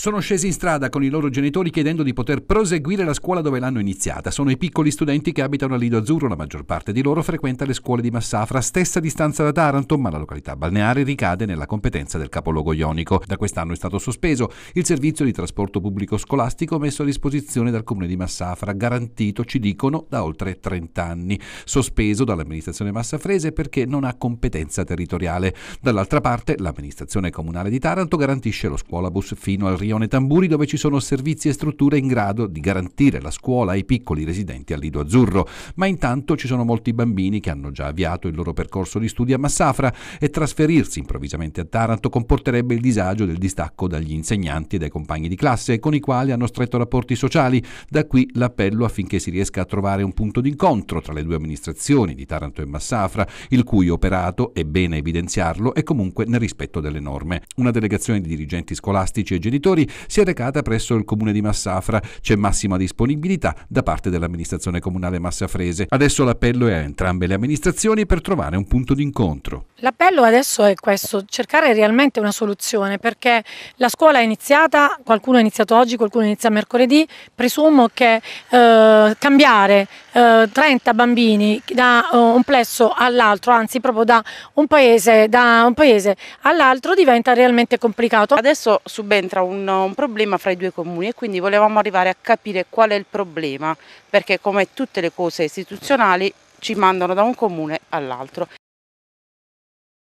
sono scesi in strada con i loro genitori chiedendo di poter proseguire la scuola dove l'hanno iniziata. Sono i piccoli studenti che abitano a Lido Azzurro, la maggior parte di loro frequenta le scuole di Massafra, stessa distanza da Taranto, ma la località balneare ricade nella competenza del capoluogo ionico. Da quest'anno è stato sospeso il servizio di trasporto pubblico scolastico messo a disposizione dal comune di Massafra, garantito, ci dicono, da oltre 30 anni, sospeso dall'amministrazione massafrese perché non ha competenza territoriale. Dall'altra parte, l'amministrazione comunale di Taranto garantisce lo scuolabus fino al rinforzo Rione Tamburi dove ci sono servizi e strutture in grado di garantire la scuola ai piccoli residenti al Lido Azzurro, ma intanto ci sono molti bambini che hanno già avviato il loro percorso di studi a Massafra e trasferirsi improvvisamente a Taranto comporterebbe il disagio del distacco dagli insegnanti e dai compagni di classe con i quali hanno stretto rapporti sociali, da qui l'appello affinché si riesca a trovare un punto d'incontro tra le due amministrazioni di Taranto e Massafra, il cui operato, è bene evidenziarlo, è comunque nel rispetto delle norme. Una delegazione di dirigenti scolastici e genitori lavoratori si è recata presso il comune di Massafra. C'è massima disponibilità da parte dell'amministrazione comunale massafrese. Adesso l'appello è a entrambe le amministrazioni per trovare un punto d'incontro. L'appello adesso è questo, cercare realmente una soluzione perché la scuola è iniziata, qualcuno ha iniziato oggi, qualcuno inizia mercoledì, presumo che eh, cambiare eh, 30 bambini da oh, un plesso all'altro, anzi proprio da un paese, paese all'altro diventa realmente complicato. Adesso subentra un, un problema fra i due comuni e quindi volevamo arrivare a capire qual è il problema, perché come tutte le cose istituzionali ci mandano da un comune all'altro